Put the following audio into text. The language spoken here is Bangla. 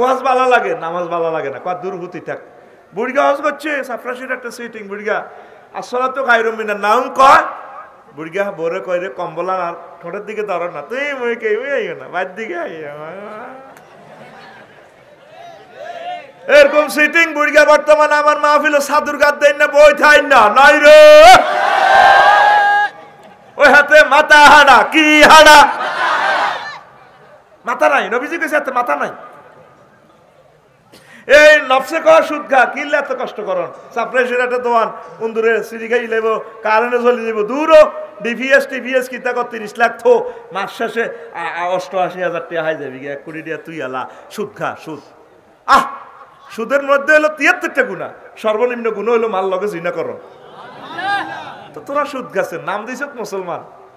ওয়াজ ভালো লাগে নামাজ ভালো লাগে না কত দুর্ভূতি থাক বুড়িগা ওয়াজ করছে সাফরাশির একটা সিটিং বুড়িগা আসলে তো খাইরুম মিনা নাম কয় বুড়িগা বরে কয় রে কম্বলা আর ঠোঁটের দিকে ধরো না তুই মই কে আইও না বাইর দিকে আইও এরকম সিটিং বুড়িগা বর্তমানে আমার মাহফিল সাধুর গাদ দেন না বই থাই না নাই রে ওই হাতে মাথা হাড়া কি হাড়া মাথা নাই নবীজি কইছে হাতে মাথা নাই এই নফসে কয় সুদ খা কি এত কষ্ট করন সাপ্লাই সেরাটা দোয়ান উন্দুরে সিঁড়ি খাই লেব কারণে চলে যাব দূরও ডিভিএস টিভিএস কিতা কর তিরিশ লাখ থো মাস শেষে অষ্টআশি হাজার টাকা হাই যাবি এক কোটি দিয়া তুই আলা সুদ খা সুদ আহ সুদের মধ্যে হলো তিয়াত্তরটা গুণা সর্বনিম্ন গুণ হলো মাল লগে জিনা করন তো তোরা সুদ গাছে নাম দিছ মুসলমান